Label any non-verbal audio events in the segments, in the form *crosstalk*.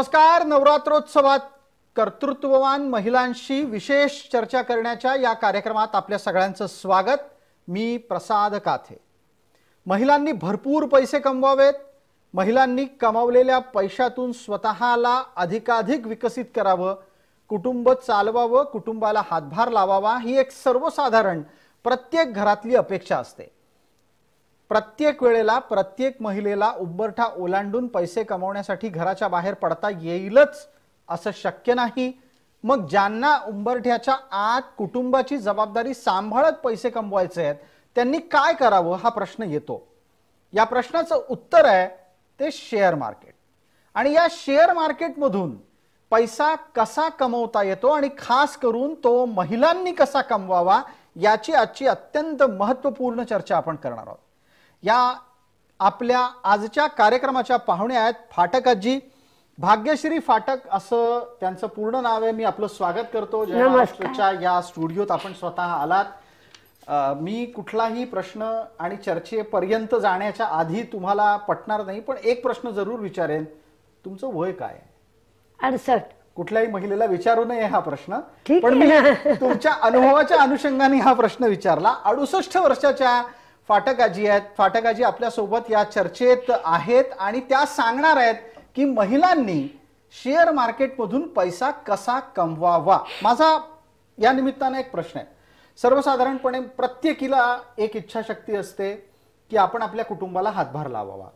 नमस्कार नवरात्रोत्सवात कर्तृत्ववान महिलांशी विशेष चर्चा करण्याच्या या कार्यक्रमात आपल्या सगळ्यांचं स्वागत मी प्रसाद काथे महिलांनी भरपूर पैसे कमवावेत महिलांनी कमावलेल्या पैशातून स्वतःला अधिकाधिक विकसित करावं कुटुंब चालवावं कुटुंबाला हातभार लावावा ही एक सर्वसाधारण प्रत्येक घरातली अपेक्षा असते प्रत्येक वेळेला प्रत्येक महिलेला उंबरठा ओलांडून पैसे कमवण्यासाठी घराच्या बाहेर पडता येईलच असं शक्य नाही मग ज्यांना उंबरठ्याच्या आत कुटुंबाची जबाबदारी सांभाळत पैसे कमवायचे आहेत त्यांनी काय करावं हा प्रश्न येतो या प्रश्नाचं उत्तर आहे ते शेअर मार्केट आणि या शेअर मार्केटमधून पैसा कसा कमवता येतो आणि खास करून तो महिलांनी कसा कमवावा याची आजची अत्यंत महत्त्वपूर्ण चर्चा आपण करणार आहोत या आपल्या आजच्या कार्यक्रमाच्या पाहुण्या आहेत फाटकजी भाग्यश्री फाटक असं त्यांचं पूर्ण नाव आहे मी आपलं स्वागत करतो महाराष्ट्राच्या या स्टुडिओत आपण स्वतः आलात मी कुठलाही प्रश्न आणि चर्चेपर्यंत जाण्याच्या आधी तुम्हाला पटणार नाही पण एक प्रश्न जरूर विचारेन तुमचं वय काय अडसठ कुठल्याही महिलेला विचारू नये हा प्रश्न पण तुमच्या अनुभवाच्या अनुषंगाने हा प्रश्न विचारला अडुसष्ट वर्षाच्या फाटकाजी आहेत फाटकाजी आपल्यासोबत या चर्चेत आहेत आणि त्या सांगणार आहेत की महिलांनी शेअर मार्केटमधून पैसा कसा कमवावा माझा या निमित्तानं एक प्रश्न आहे सर्वसाधारणपणे प्रत्येकीला एक इच्छाशक्ती असते की आपण आपल्या कुटुंबाला हातभार लावावा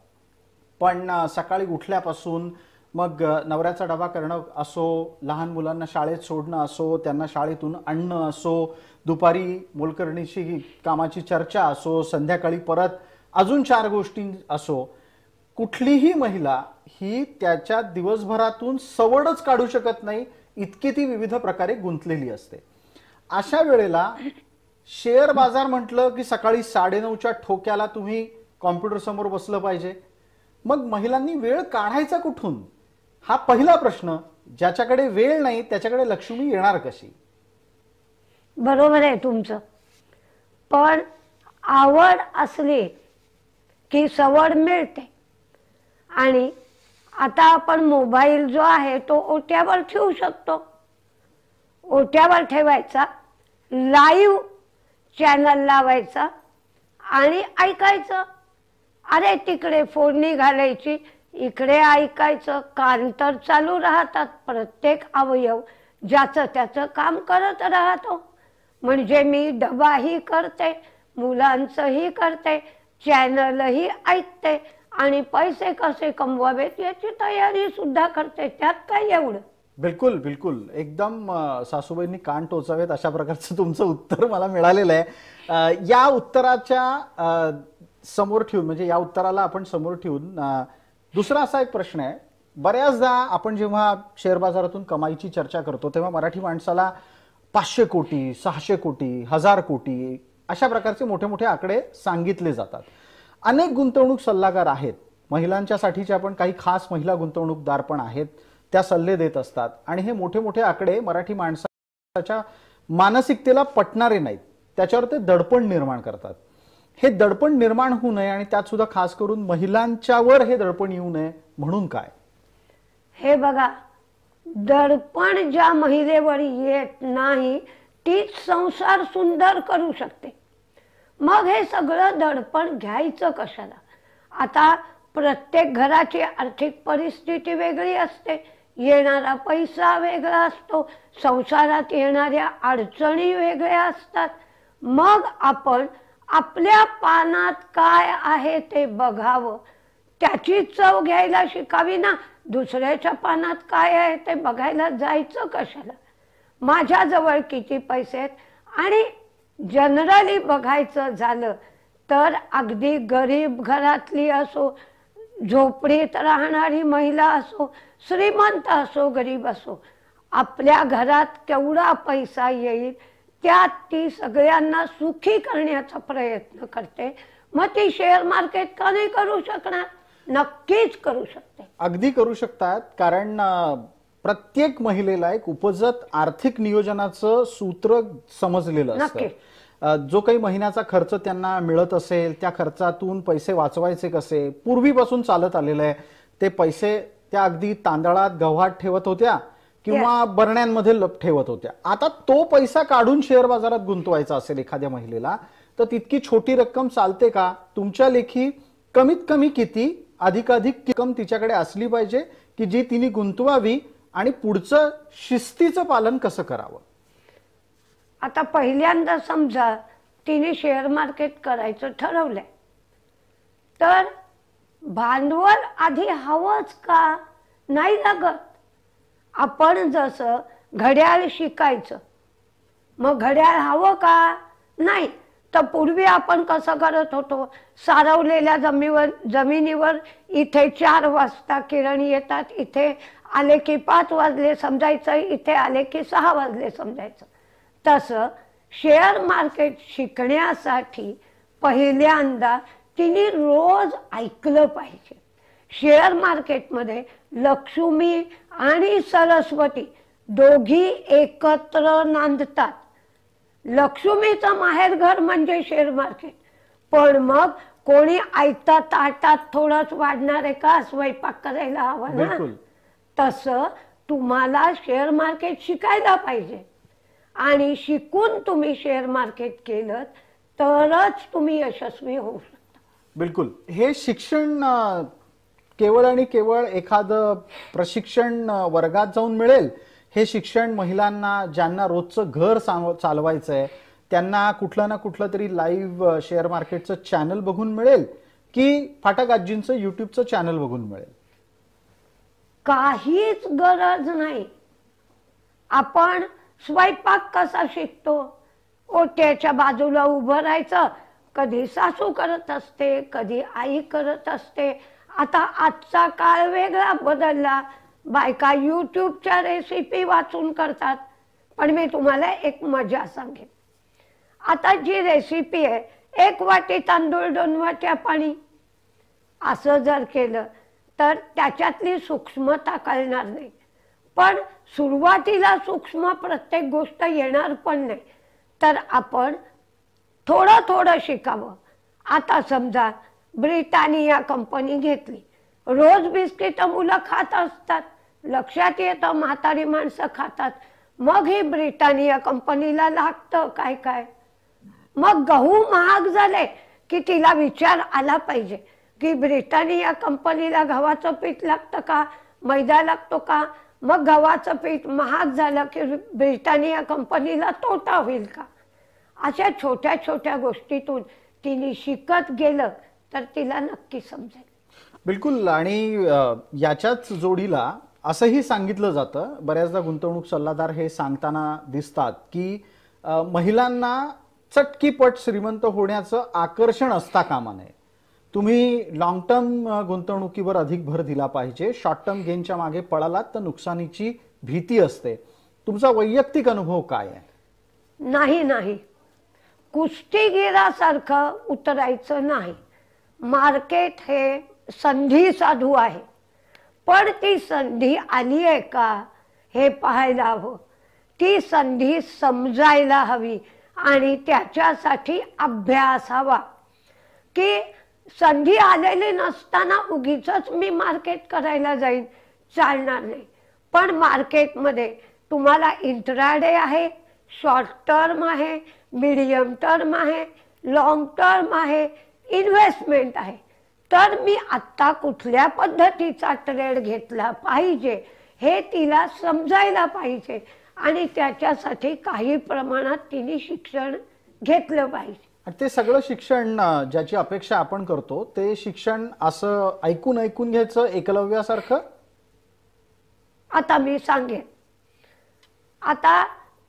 पण सकाळी उठल्यापासून मग नवऱ्याचा डबा करणं असो लहान मुलांना शाळेत सोडणं असो त्यांना शाळेतून आणणं असो दुपारी मोलकर्णीशी ही कामाची चर्चा असो संध्याकाळी परत अजून चार गोष्टी असो कुठलीही महिला ही त्याच्या दिवसभरातून सवडच काढू शकत नाही इतकी ती विविध प्रकारे गुंतलेली असते अशा वेळेला शेअर बाजार म्हटलं की सकाळी साडेनऊच्या ठोक्याला तुम्ही कॉम्प्युटर समोर बसलं पाहिजे मग महिलांनी वेळ काढायचा कुठून हा पहिला प्रश्न ज्याच्याकडे वेळ नाही त्याच्याकडे लक्ष्मी येणार कशी बरोबर आहे तुमचं पण आवड असली की सवड मिळते आणि आता आपण मोबाईल जो आहे तो ओट्यावर ठेवू शकतो ओट्यावर ठेवायचा लाईव्ह चॅनल लावायचा आणि ऐकायचं अरे तिकडे फोडणी घालायची इकडे ऐकायचं कान तर चालू राहतात प्रत्येक अवयव ज्याचं त्याचं काम करत राहतो म्हणजे मी डबाही करते मुलांचंही करते चॅनलही ऐकते आणि पैसे कसे कमवावेत याची तयारी सुद्धा करते त्यात काय एवढं बिलकुल बिलकुल एकदम सासूबाईंनी कान टोचावेत अशा प्रकारचं तुमचं उत्तर मला मिळालेलं आहे या उत्तराच्या समोर ठेवून म्हणजे या उत्तराला आपण समोर ठेवून दुसरा असा एक प्रश्न आहे बऱ्याचदा आपण जेव्हा शेअर बाजारातून कमाईची चर्चा करतो तेव्हा मराठी माणसाला पाचशे कोटी सहाशे कोटी हजार कोटी अशा प्रकारचे मोठे मोठे आकडे सांगितले जातात अनेक गुंतवणूक सल्लागार आहेत महिलांच्यासाठीच्या पण काही खास महिला गुंतवणूकदार पण आहेत त्या सल्ले देत असतात आणि हे मोठे मोठे आकडे मराठी माणसाच्या मानसिकतेला पटणारे नाहीत त्याच्यावर ते दडपण निर्माण करतात हे दडपण निर्माण होऊ नये आणि त्यात सुद्धा खास करून महिलांच्यावर हे दडपण येऊ नये म्हणून काय हे बघा दर्पण ज्या महिलेवर येत नाही तीच संसार सुंदर करू शकते मग हे सगळं दडपण घ्यायचं कशाला आता प्रत्येक घराची आर्थिक परिस्थिती वेगळी असते येणारा पैसा वेगळा असतो संसारात येणाऱ्या अडचणी वेगळ्या असतात मग आपण आपल्या पानात काय आहे ते बघावं त्याची चव घ्यायला शिकावी ना दुसऱ्याच्या पानात काय आहे ते बघायला जायचं कशाला माझ्याजवळ किती पैसे आहेत आणि जनरली बघायचं झालं तर अगदी गरीब घरातली असो झोपडीत राहणारी महिला असो श्रीमंत असो गरीब असो आपल्या घरात केवढा पैसा येईल त्यात ती सगळ्यांना सुखी करण्याचा प्रयत्न करते मग ती शेअर मार्केट का नाही करू शकणार नक्कीच करू शकते अगदी करू शकतात कारण प्रत्येक महिलेला एक उपजत आर्थिक नियोजनाचं सूत्र समजलेलं जो काही महिन्याचा खर्च त्यांना मिळत असेल त्या खर्चातून पैसे वाचवायचे कसे पूर्वीपासून चालत आलेले आहे ते पैसे त्या अगदी तांदळात गव्हात ठेवत होत्या किंवा बरण्यांमध्ये लप ठेवत होत्या आता तो पैसा काढून शेअर बाजारात गुंतवायचा असेल एखाद्या महिलेला तर तितकी छोटी रक्कम चालते का तुमच्या लेखी कमीत कमी किती अधिक रक्कम तिच्याकडे असली पाहिजे की जी तिने गुंतवावी आणि पुढचं शिस्तीचं पालन कसं करावं आता पहिल्यांदा समजा तिने शेअर मार्केट करायचं ठरवलंय तर भांडवल आधी हवंच का नाही लागत आपण जसं घड्याळ शिकायचं मग घड्याळ हवं का नाही तर पूर्वी आपण कसं करत होतो सारवलेल्या जमीवर जमिनीवर इथे चार वाजता किरण येतात इथे आले की पाच वाजले समजायचं इथे आले की सहा वाजले समजायचं तसं शेअर मार्केट शिकण्यासाठी पहिल्यांदा तिने रोज ऐकलं पाहिजे शेअर मार्केटमध्ये लक्ष्मी आणि सरस्वती दोघी एकत्र नांदतात लक्ष्मीचं घर म्हणजे शेअर मार्केट पण मग कोणी ऐकता ताटात थोडंच वाढणार आहे का स्वयंपाक करायला हवा ना तस तुम्हाला शेअर मार्केट शिकायला पाहिजे आणि शिकून तुम्ही शेअर मार्केट केलं तरच तुम्ही यशस्वी होऊ शकता बिलकुल हे शिक्षण केवळ आणि केवळ एखाद प्रशिक्षण वर्गात जाऊन मिळेल हे शिक्षण महिलांना ज्यांना रोजचं घर चालवायचं आहे त्यांना कुठलं ना कुठलं तरी लाईव्ह शेअर मार्केटचं चॅनल बघून मिळेल की फाटक आजींचं युट्यूबचं चॅनल बघून मिळेल काहीच गरज नाही आपण स्वयंपाक कसा शिकतो ओट्याच्या बाजूला उभं राहायचं कधी सासू करत असते कधी आई करत असते आता आजचा काळ वेगळा बदलला बायका यूट्यूबच्या रेसिपी वाचून करतात पण मी तुम्हाला एक मजा सांगेन आता जी रेसिपी आहे एक वाटी तांदूळ दोन वाट्या पाणी असं जर केलं तर त्याच्यातली सूक्ष्मता कळणार नाही पण सुरुवातीला सूक्ष्म प्रत्येक गोष्ट येणार पण नाही तर आपण थोडं थोडं शिकावं आता समजा ब्रिटानिया कंपनी घेतली रोज बिस्किटं मुलं खात असतात लक्षात येतं म्हातारी माणसं खातात मग ही ब्रिटानिया कंपनीला लागतं काय काय मग गहू महाग झाले की तिला विचार आला पाहिजे की ब्रिटानिया कंपनीला गव्हाचं पीठ लागतं का मैदा लागतो का मग गव्हाचं पीठ महाग झालं की ब्रिटानिया कंपनीला तोटा होईल का अशा छोट्या छोट्या गोष्टीतून तिने शिकत गेलं तर तिला नक्की समजेल बिलकुल आणि याच्याच जोडीला असंही सांगितलं जातं बऱ्याचदा गुंतवणूक सल्लागार हे सांगताना दिसतात की महिलांना चटकीपट श्रीमंत होण्याचं आकर्षण असता कामा नये तुम्ही लॉंग टर्म गुंतवणुकीवर अधिक भर दिला पाहिजे शॉर्ट टर्म गेनच्या मागे पळालात तर नुकसानीची भीती असते तुमचा वैयक्तिक अनुभव काय आहे नाही नाही कुस्तीगिरासारखं उतरायचं नाही मार्केट हे संधी साधू आहे पण ती संधी आली आहे का हे पाहायला हवं ती संधी समजायला हवी आणि त्याच्यासाठी अभ्यास हवा की संधी आलेली नसताना उगीच मी मार्केट करायला जाईन चालणार नाही पण मार्केटमध्ये तुम्हाला इंट्राडे आहे शॉर्ट टर्म आहे मिडियम टर्म आहे लॉंग टर्म आहे इन्व्हेस्टमेंट आहे तर मी आत्ता कुठल्या पद्धतीचा ट्रेड घेतला पाहिजे हे तिला समजायला पाहिजे आणि त्याच्यासाठी काही प्रमाणात तिने शिक्षण घेतलं पाहिजे ते सगळं शिक्षण ज्याची अपेक्षा आपण करतो ते शिक्षण असं ऐकून ऐकून घ्यायचं एकलव्यासारखं आता मी सांगेन आता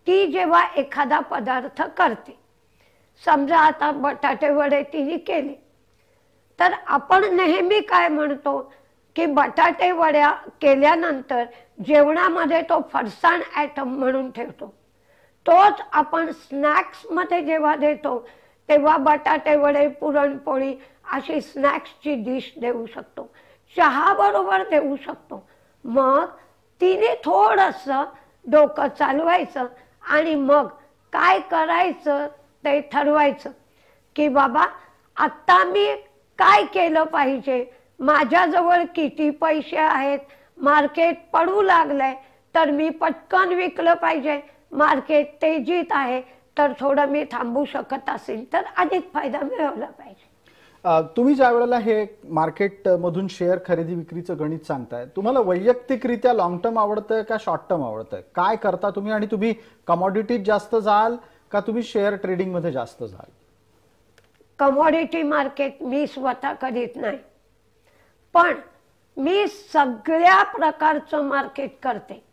ती जेव्हा एखादा पदार्थ करते समजा आता बटाटे वडे तिने केले तर आपण नेहमी काय म्हणतो की बटाटे वड्या केल्यानंतर जेवणामध्ये तो फरसाण ॲटम म्हणून ठेवतो तोच आपण स्नॅक्समध्ये जेव्हा देतो तेव्हा बटाटे वडे पुरणपोळी अशी स्नॅक्सची डिश देऊ शकतो चहा बरोबर देऊ शकतो मग तिने थोडंसं डोकं चालवायचं आणि मग काय करायचं ते ठरवायचं की बाबा आत्ता मी काय केलं पाहिजे माझ्याजवळ किती पैसे आहेत मार्केट पडू लागलंय तर मी पटकन विकलं पाहिजे मार्केट तेजीत आहे तर थोडं मी थांबू शकत असेल तर अधिक फायदा मिळवला पाहिजे तुम्ही ज्या वेळेला हे मार्केट मधून शेअर खरेदी विक्रीचं गणित सांगताय तुम्हाला वैयक्तिकरित्या लॉंग टर्म आवडतंय का शॉर्ट टर्म आवडतंय काय करता तुम्ही आणि तुम्ही कमॉडिटीत जास्त जाल का तुम्ही शेअर ट्रेडिंग मध्ये जास्त जाल कमोडिटी मार्केट मी स्वतः करीत नाही पण मी सगळ्या प्रकारचं मार्केट करते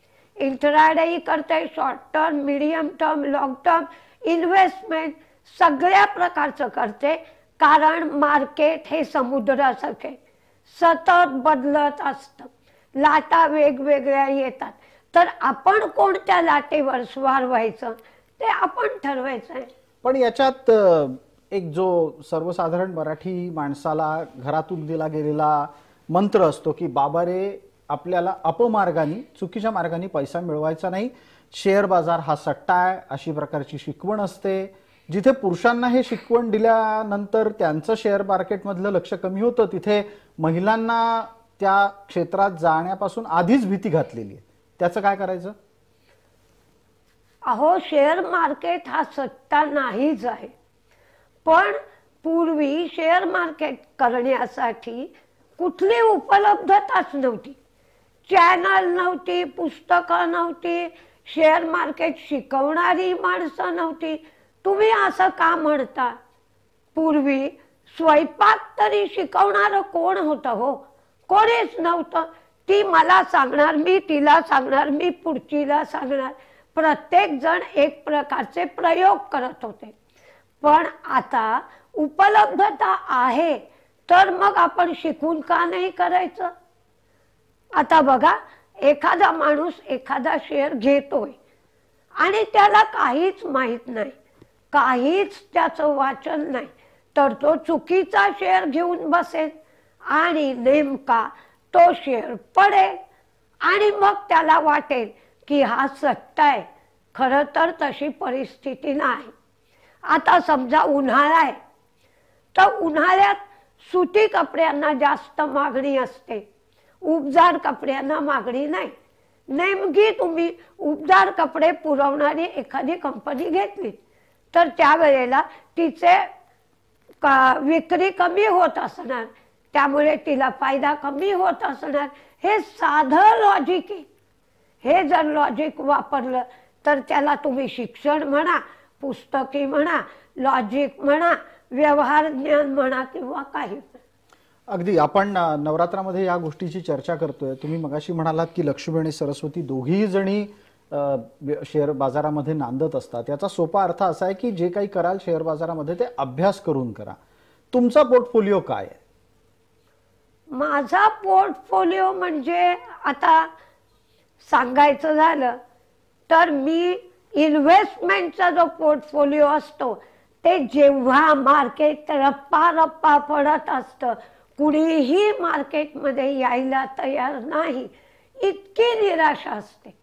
इंटराडेही करते short term medium term long term investment सगळ्या प्रकारचं करते कारण मार्केट हे समुद्रासारखे सतत बदलत असत लाटा वेगवेगळ्या येतात तर आपण कोणत्या लाटेवर स्वार व्हायचं ते आपण ठरवायचं आहे पण याच्यात एक जो सर्वसाधारण मराठी माणसाला घरातून दिला गेलेला मंत्र असतो की बाबा रे आपल्याला अपमार्गाने चुकीच्या मार्गाने पैसा मिळवायचा नाही शेअर बाजार हा सट्टा आहे अशी प्रकारची शिकवण असते जिथे पुरुषांना हे शिकवण दिल्यानंतर त्यांचं शेअर मार्केटमधलं लक्ष कमी होतं तिथे महिलांना त्या क्षेत्रात जाण्यापासून आधीच भीती घातलेली आहे त्याचं काय करायचं अहो शेअर मार्केट हा सट्टा नाहीच आहे पण पूर्वी शेअर मार्केट करण्यासाठी कुठली उपलब्धताच नव्हती चॅनल नव्हती पुस्तकं नव्हती शेअर मार्केट शिकवणारी माणसं नव्हती तुम्ही असं का म्हणता पूर्वी स्वयंपाक तरी शिकवणार कोण होत हो कोणीच नव्हतं ती मला सांगणार मी तिला सांगणार मी पुढचीला सांगणार प्रत्येक जण एक प्रकारचे प्रयोग करत होते पण आता उपलब्धता आहे तर मग आपण शिकून का नाही करायचं आता बघा एखादा माणूस एखादा शेअर घेतोय आणि त्याला काहीच माहीत नाही काहीच त्याचं वाचन नाही तर तो चुकीचा शेअर घेऊन बसेल आणि नेमका तो शेअर पडेल आणि मग त्याला वाटेल की हा सट्टा आहे खरं तर तशी परिस्थिती नाही आता समजा उन्हाळा आहे तर उन्हाळ्यात सुती कपड्यांना जास्त मागणी असते उबदार कपड्यांना मागणी नाही नेमकी तुम्ही उबदार कपडे पुरवणारी एखादी कंपनी घेतली तर त्यावेळेला तिचे का विक्री कमी होत असणार त्यामुळे तिला फायदा कमी होत असणार हे साधं लॉजिक आहे हे जर लॉजिक वापरलं तर त्याला तुम्ही शिक्षण म्हणा पुस्तके म्हणा लॉजिक म्हणा व्यवहार ज्ञान म्हणा किंवा काही अगदी आपण नवरात्रामध्ये या गोष्टीची चर्चा करतोय तुम्ही मगाशी म्हणालात की लक्ष्मी आणि सरस्वती दोघी जणी शेअर बाजारामध्ये नांदत असतात याचा सोपा अर्थ असा आहे की जे काही कराल शेअर बाजारामध्ये ते अभ्यास करून करा तुमचा पोर्टफोलिओ काय आहे माझा पोर्टफोलिओ म्हणजे आता सांगायचं झालं तर मी इन्व्हेस्टमेंटचा जो पोर्टफोलिओ असतो ते जेव्हा मार्केट रप्पा रप्पा पडत असत कुणीही मार्केटमध्ये यायला तयार नाही इतकी निराशा असते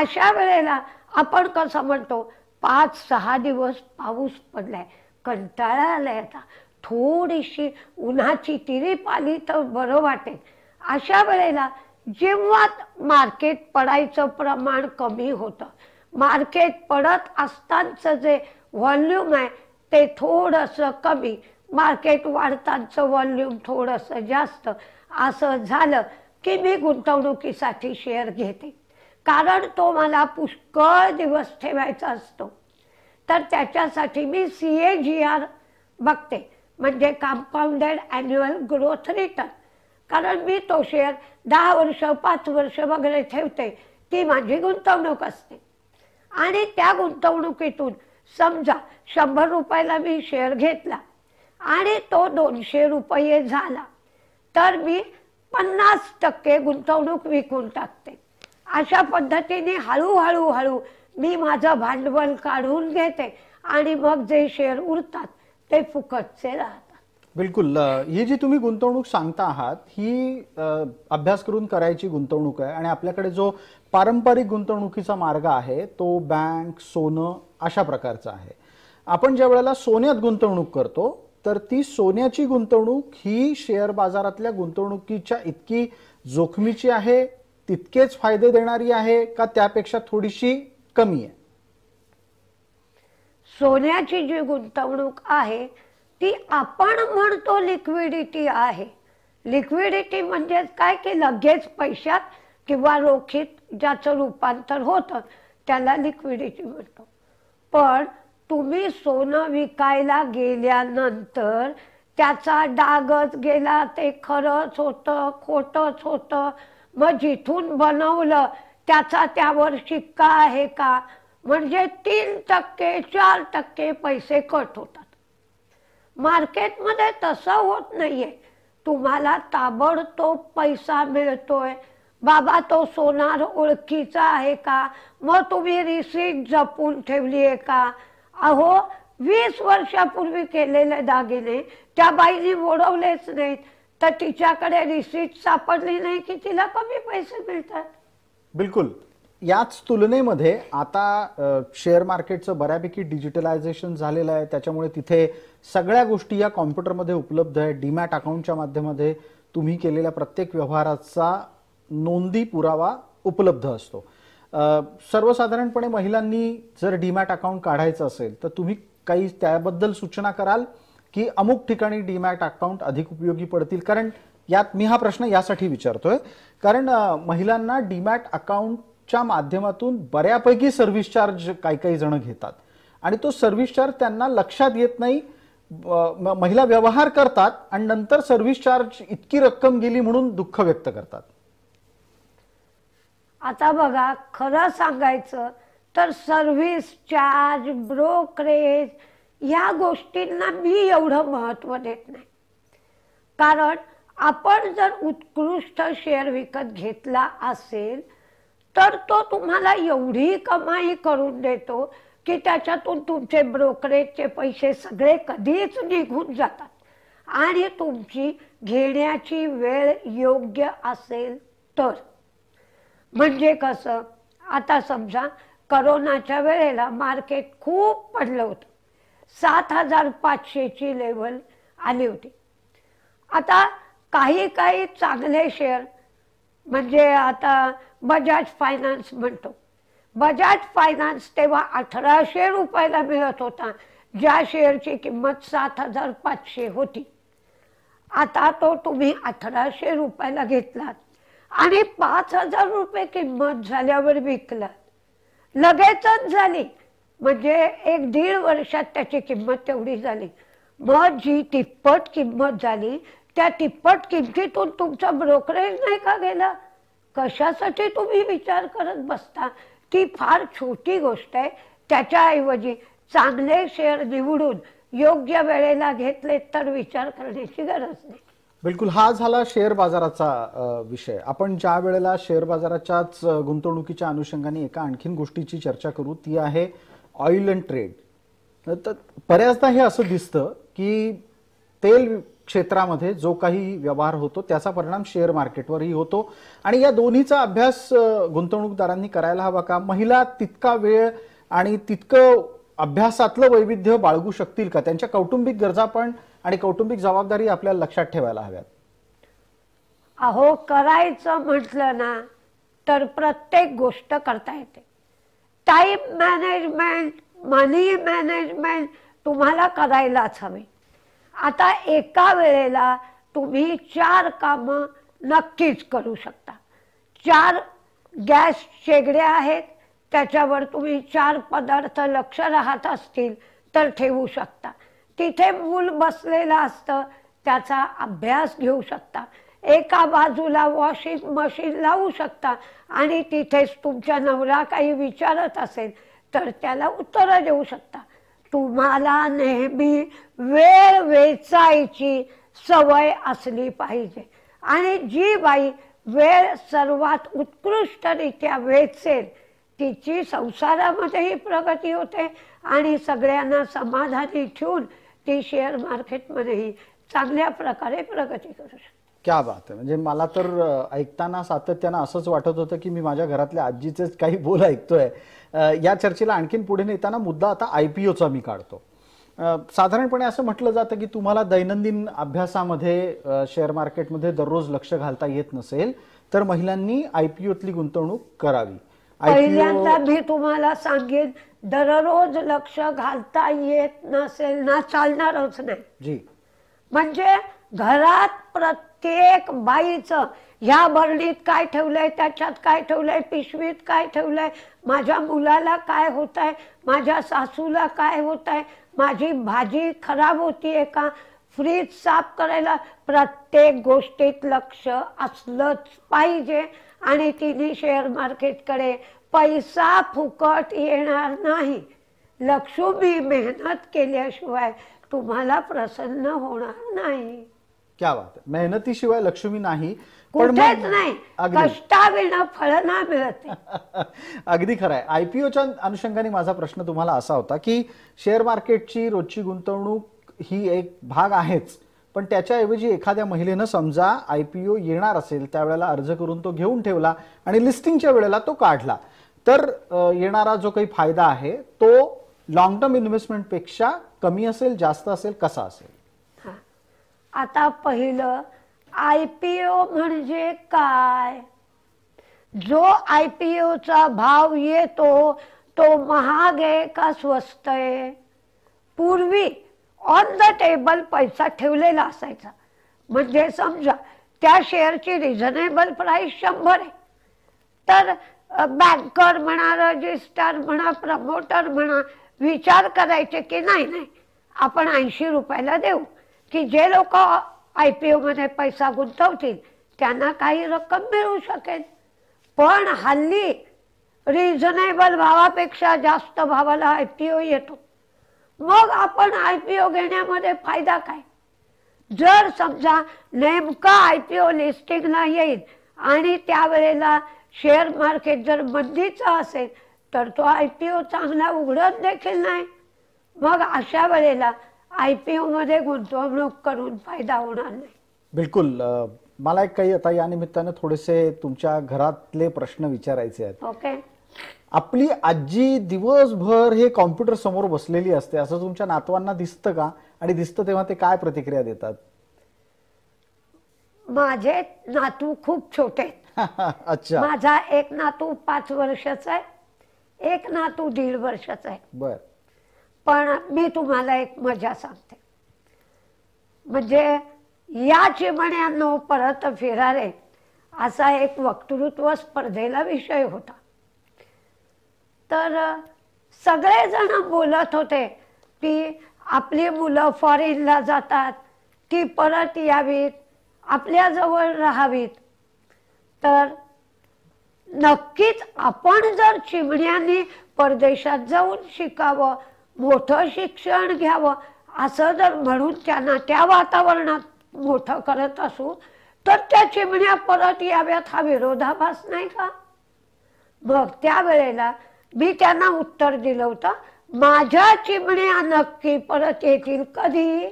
अशा वेळेला आपण कसं म्हणतो पाच सहा दिवस पाऊस पडलाय कंटाळा आलाय आता थोडीशी उन्हाची तिरीप आली तर बरं वाटेल अशा वेळेला जेव्हा मार्केट पडायचं प्रमाण कमी होतं मार्केट पडत असतानाचं जे व्हॉल्यूम आहे ते थोडंसं कमी मार्केट वाढतानाचं व्हॉल्यूम थोडंसं जास्त असं झालं की मी गुंतवणुकीसाठी शेअर घेते कारण तो मला पुष्कळ दिवस ठेवायचा असतो तर त्याच्यासाठी मी सी ए जी आर बघते म्हणजे कंपाऊंडेड अॅन्युअल ग्रोथ रिटर्न कारण मी तो शेअर दहा वर्ष पाच वर्ष वगैरे ठेवते ती माझी गुंतवणूक असते आणि त्या गुंतवणुकीतून समजा शंभर रुपयाला मी शेअर घेतला आणि तो दोनशे रुपये झाला तर मी पन्नास टक्के गुंतवणूक विकून टाकते अशा पद्धतीने हळूहळू हळू मी माझं भांडवल काढून घेते आणि मग जे शेअर उरतात ते फुकटचे राहतात बिलकुल ही जी तुम्ही गुंतवणूक सांगता आहात ही अभ्यास करून करायची गुंतवणूक आहे आणि आपल्याकडे जो पारंपरिक गुंतवणुकीचा मार्ग आहे तो बँक सोनं अशा प्रकारचा आहे आपण ज्या वेळेला सोन्यात गुंतवणूक करतो तर ती सोन्याची गुंतवणूक ही शेअर बाजारातल्या गुंतवणुकीच्या इतकी जोखमीची आहे तितकेच फायदे देणारी आहे का त्यापेक्षा थोडीशी कमी आहे सोन्याची जी गुंतवणूक आहे ती आपण म्हणतो लिक्विडिटी आहे लिक्विडिटी म्हणजे काय की लगेच पैशात किंवा रोखीत ज्याचं रूपांतर होतं त्याला लिक्विडिटी म्हणतो पण तुम्ही सोनं विकायला गेल्यानंतर त्याचा डागच गेला ते खरंच होतं खोटंच होतं मग जिथून बनवलं त्याचा त्यावर शिक्का आहे का म्हणजे तीन टक्के चार टक्के पैसे कट होतात मार्केटमध्ये तसं होत नाहीये तुम्हाला ताबडतोब पैसा मिळतोय बाबा तो सोनार ओळखीचा आहे का मग तुम्ही रिसीट जपून ठेवली आहे का अहो वीस वर्षापूर्वी केलेले दागिने त्या बाईने ओढवलेच नाहीत तर तिच्याकडे रिसीट सापडली नाही की तिला कमी पैसे मिळतात बिलकुल याच तुलनेमध्ये आता शेअर मार्केटचं बऱ्यापैकी डिजिटलायझेशन झालेलं आहे त्याच्यामुळे तिथे सगळ्या गोष्टी या कॉम्प्युटरमध्ये उपलब्ध आहे डीमॅट अकाउंटच्या माध्यमामध्ये तुम्ही केलेल्या प्रत्येक व्यवहाराचा नोंदी पुरावा उपलब्ध असतो सर्वसाधारणपणे महिलांनी जर डीमॅट अकाउंट काढायचं असेल तर तुम्ही काही त्याबद्दल सूचना कराल की अमुक ठिकाणी डीमॅट अकाउंट अधिक उपयोगी पडतील कारण यात मी हा प्रश्न यासाठी विचारतोय कारण महिलांना डीमॅट अकाउंटच्या माध्यमातून बऱ्यापैकी सर्व्हिस चार्ज काही काही जण घेतात आणि तो सर्व्हिस चार्ज त्यांना लक्षात येत नाही महिला व्यवहार करतात आणि नंतर सर्व्हिस चार्ज इतकी रक्कम गेली म्हणून दुःख व्यक्त करतात आता बघा खरं सांगायचं तर सर्व्हिस चार्ज ब्रोकरेज या गोष्टींना मी एवढं महत्त्व देत नाही कारण आपण जर उत्कृष्ट शेअर विकत घेतला असेल तर तो तुम्हाला एवढी कमाई करून देतो की त्याच्यातून तुमचे ब्रोकरेजचे पैसे सगळे कधीच निघून जातात आणि तुमची घेण्याची वेळ योग्य असेल तर म्हणजे कसं आता समजा करोनाच्या वेळेला मार्केट खूप पडलं होतं सात हजार पाचशेची लेवल आली होती आता काही काही चांगले शेअर म्हणजे आता बजाज फायनान्स म्हणतो बजाज फायनान्स तेव्हा अठराशे रुपयाला मिळत होता ज्या शेअरची किंमत सात हजार पाचशे होती आता तो तुम्ही अठराशे रुपयाला घेतलात आणि पाच हजार रुपये किंमत झाल्यावर विकलं लगेचच झाली म्हणजे एक दीड वर्षात त्याची किंमत तेवढी झाली मग जी तिप्पट किंमत झाली त्या तिप्पट किमतीतून तुमचा ब्रोकरेज नाही का गेला कशासाठी तुम्ही विचार करत बसता ती फार छोटी गोष्ट आहे त्याच्याऐवजी चांगले शेअर निवडून योग्य वेळेला घेतले तर विचार करण्याची गरज नाही बिलकुल हा झाला शेअर बाजाराचा विषय आपण ज्या वेळेला शेअर बाजाराच्याच गुंतवणुकीच्या अनुषंगाने एका आणखीन गोष्टीची चर्चा करू ती आहे ऑइल अँड ट्रेड तर बऱ्याचदा हे असं दिसतं की तेल क्षेत्रामध्ये जो काही व्यवहार होतो त्याचा परिणाम शेअर मार्केटवरही होतो आणि या दोन्हीचा अभ्यास गुंतवणूकदारांनी करायला हवा का महिला तितका वेळ आणि तितकं अभ्यासातलं वैविध्य बाळगू शकतील का त्यांच्या कौटुंबिक गरजा पण आणि कौटुंबिक जबाबदारी आपल्याला लक्षात ठेवायला हव्यात अहो करायचं म्हटलं ना तर प्रत्येक गोष्ट करता येते टाईम मॅनेजमेंट मनी मॅनेजमेंट तुम्हाला करायलाच हवी आता एका वेळेला तुम्ही चार कामं नक्कीच करू शकता चार गॅस शेगड्या आहेत त्याच्यावर तुम्ही चार पदार्थ लक्ष राहत असतील तर ठेवू शकता तिथे मूल बसलेलं असतं त्याचा अभ्यास घेऊ शकता एका बाजूला वॉशिंग मशीन लावू शकता आणि तिथेच तुमच्या नवरा काही विचारत असेल तर त्याला उत्तरं देऊ शकता तुम्हाला नेहमी वेळ वेचायची सवय असली पाहिजे आणि जी बाई वेळ सर्वात उत्कृष्टरित्या वेचेल तिची संसारामध्येही प्रगती होते आणि सगळ्यांना समाधानी ठेवून ते शेअर मध्ये चांगल्या प्रकारे प्रगती करू शकते क्या बात आहे म्हणजे मला तर ऐकताना सातत्यानं असंच वाटत होतं की मी माझ्या घरातल्या आजीचेच काही बोल ऐकतोय या चर्चेला आणखीन पुढे नेताना मुद्दा आता आय पी मी काढतो साधारणपणे असं म्हटलं जातं की तुम्हाला दैनंदिन अभ्यासामध्ये शेअर मार्केटमध्ये दररोज लक्ष घालता येत नसेल तर महिलांनी आयपीओतली गुंतवणूक करावी पहिल्यांदा मी तुम्हाला सांगेन दररोज लक्ष घालता येत नसेल ना चालणारच नाही म्हणजे घरात प्रत्येक बाईचं ह्या बरणीत काय ठेवलंय त्याच्यात काय ठेवलंय पिशवीत काय ठेवलंय माझ्या मुलाला काय होत आहे माझ्या सासूला काय होत आहे माझी भाजी खराब होतीये का फ्रीज साफ करायला प्रत्येक गोष्टीत लक्ष असलंच पाहिजे आणि तिने शेअर मार्केटकडे पैसा फुकट येणार नाही लक्ष्मी मेहनत केल्याशिवाय तुम्हाला प्रसन्न होणार नाही क्या बात मेहनतीशिवाय लक्ष्मी नाही कुठेच नाही कष्टाविना फळ ना मिळत *laughs* अगदी खरं आहे आयपीओच्या अनुषंगाने माझा प्रश्न तुम्हाला असा होता की शेअर मार्केटची रोजची गुंतवणूक ही एक भाग आहेच पण त्याच्याऐवजी एखाद्या महिलेनं समजा आयपीओ येणार असेल त्यावेळेला अर्ज करून तो घेऊन ठेवला आणि लिस्टिंगच्या वेळेला तो काढला तर येणारा जो काही फायदा आहे तो लॉंग टर्म इन्व्हेस्टमेंट पेक्षा कमी असेल जास्त असेल कसा असेल आता पहिलं आयपीओ म्हणजे काय जो आय भाव येतो तो महाग आहे का स्वस्त आहे पूर्वी ऑन द टेबल पैसा ठेवलेला असायचा म्हणजे समजा त्या शेअरची रिझनेबल प्राईस शंभर आहे तर बँकर म्हणा रजिस्टर म्हणा प्रमोटर म्हणा विचार करायचे की नाही नाही आपण ऐंशी रुपयाला देऊ की जे लोक आय पी ओमध्ये पैसा गुंतवतील त्यांना काही रक्कम मिळू शकेल पण हल्ली रिझनेबल भावापेक्षा जास्त भावाला आय पी ओ येतो मग आपण आय पी ओ घेण्यामध्ये फायदा काय जर समजा नेमका आय पी ओ लिस्टिंगला येईल आणि त्यावेळेला शेअर मार्केट जर मंदीचा असेल तर तो आय पी ओ चांगला उघडत देखील नाही मग अशा वेळेला आय पी गुंतवणूक करून फायदा होणार नाही बिलकुल मला एक काही आता या निमित्ताने थोडेसे तुमच्या घरातले प्रश्न विचारायचे आहेत ओके आपली आजी दिवसभर हे कॉम्प्युटर समोर बसलेली असते असं तुमच्या नातवांना दिसतं का आणि दिसतं तेव्हा ते काय प्रतिक्रिया देतात माझे नातू खूप छोटे आहेत *laughs* माझा एक नातू पाच वर्षाचा आहे एक नातू दीड वर्षाचा आहे बर पण मी तुम्हाला एक मजा सांगते म्हणजे या चिमण्यांनो परत फिरारे असा एक वक्तृत्व स्पर्धेला विषय होता तर सगळेजण बोलत होते की आपली मुलं फॉरेनला जातात ती परत यावीत आपल्याजवळ राहावीत तर नक्कीच आपण जर चिमण्याने परदेशात जाऊन शिकावं मोठं शिक्षण घ्यावं असं जर म्हणून त्यांना त्या वातावरणात मोठं करत असू तर त्या चिमण्या परत याव्यात हा विरोधाभास नाही का मग त्यावेळेला मी त्यांना उत्तर दिलं होतं माझ्या चिमण्या नक्की परत येतील कधी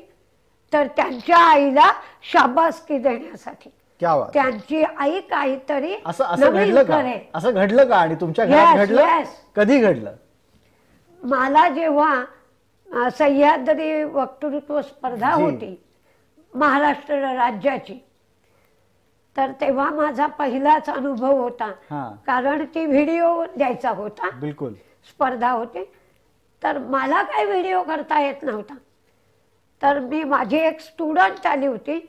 तर त्यांच्या आईला शाबासकी देण्यासाठी त्यांची आई काहीतरी असं घडलं का असं घडलं का आणि तुमच्या घरात घडलं कधी घडलं मला जेव्हा सह्याद्री वक्तृत्व स्पर्धा होती महाराष्ट्र राज्याची तर तेव्हा माझा पहिलाच अनुभव होता कारण ती व्हिडिओ द्यायचा होता बिलकुल स्पर्धा होती तर मला काही व्हिडिओ करता येत नव्हता तर मी माझी एक स्टुडंट आली होती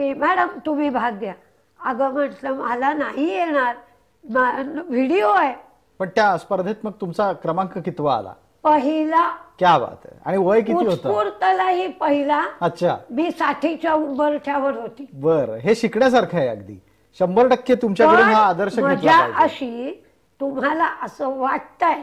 की मॅडम तुम्ही भाग घ्या अगं म्हटलं मला नाही येणार व्हिडिओ आहे पण त्या स्पर्धेत मग तुमचा क्रमांक कितवा आला पहिला क्या बात आहे आणि वय किती होतं पहिला अच्छा मी साठीच्या उंबरठ्यावर होती बर हे शिकण्यासारखं आहे अगदी शंभर टक्के तुमच्याकडे हा आदर्श अशी तुम्हाला असं वाटतंय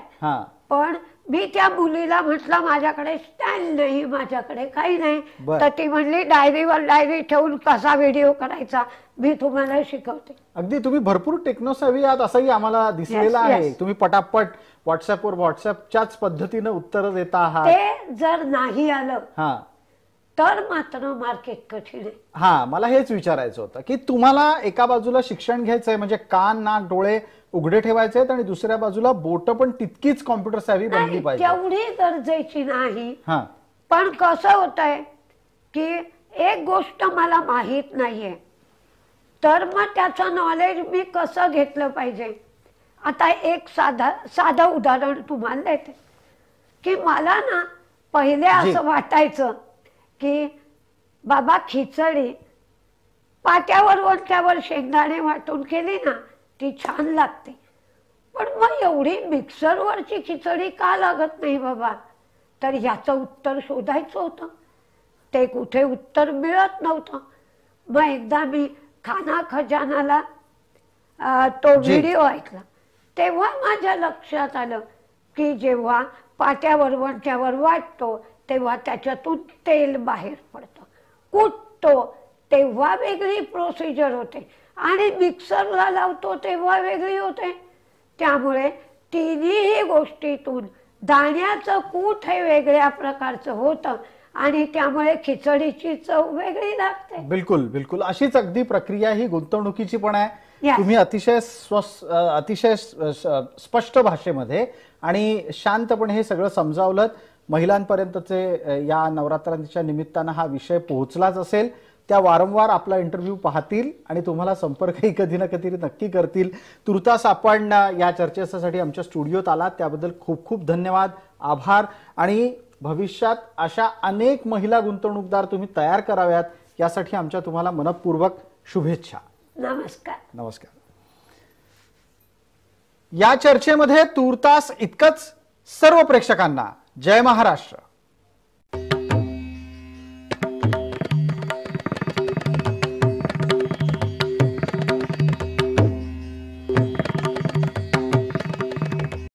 पण मी त्या मुलीला म्हटलं माझ्याकडे स्टँड नाही माझ्याकडे काही नाही तर ती म्हणली डायरीवर डायरी ठेवून कसा व्हिडिओ करायचा मी तुम्हाला शिकवते अगदी तुम्ही भरपूर टेक्नो आहात असंही आम्हाला दिसलेलं आहे तुम्ही पटापट व्हॉट्सअपवर व्हॉट्सअपच्याच पद्धतीनं उत्तर देता आहात ते जर नाही आलं तर मात्र मार्केट कठीण आहे हा मला हेच विचारायचं होतं की तुम्हाला एका बाजूला शिक्षण घ्यायचंय म्हणजे कान नाक डोळे उघडे ठेवायचे आहेत आणि दुसऱ्या बाजूला बोट पण तितकीच कॉम्प्युटर सावी बनली पाहिजे तेवढी गरजेची नाही पण कसं होत आहे की एक गोष्ट मला माहीत नाहीये तर मग त्याचं नॉलेज मी कसं घेतलं पाहिजे आता एक साधा साधं उदाहरण तुम्हाला देते की मला ना पहिले असं वाटायचं की बाबा खिचडी पाट्यावर वरच्यावर शेंगदाणे वाटून केली ना ती छान लागते पण मग एवढी मिक्सरवरची खिचडी का लागत नाही बाबा तर ह्याचं उत्तर शोधायचं होतं ते कुठे उत्तर मिळत नव्हतं मग एकदा मी खाना खजानाला तो व्हिडिओ ऐकला तेव्हा माझ्या लक्षात आलं की जेव्हा पाट्यावर वरच्यावर वाटतो तेव्हा त्याच्यातून तेल बाहेर पडतं कुटतो तेव्हा वेगळी प्रोसिजर होते आणि मिक्सरला लावतो तेव्हा वेगळी होते त्यामुळे तिन्ही गोष्टीतून दाण्याचं कूट हे वेगळ्या प्रकारचं होतं आणि त्यामुळे खिचडीची चव वेगळी लागते बिलकुल बिलकुल अशीच अगदी प्रक्रिया ही गुंतवणुकीची पण आहे तुम्ही अतिशय स्व अतिशय स्पष्ट भाषेमध्ये आणि शांतपणे हे सगळं समजावलं महिलांपर्यंतचे या नवरात्रांच्या निमित्तानं हा विषय पोहोचलाच असेल त्या वारंवार आपला इंटरव्ह्यू पाहतील आणि तुम्हाला संपर्कही कधी ना कधी नक्की करतील तुर्तास आपण या चर्चेसाठी आमच्या स्टुडिओत आलात त्याबद्दल खूप खूप धन्यवाद आभार आणि भविष्यात अशा अनेक महिला गुंतवणूकदार तुम्ही तयार कराव्यात यासाठी आमच्या तुम्हाला मनपूर्वक शुभेच्छा नमस्कार नमस्कार या चर्चेमध्ये तूर्तास इतकंच सर्व प्रेक्षकांना जय महाराष्ट्र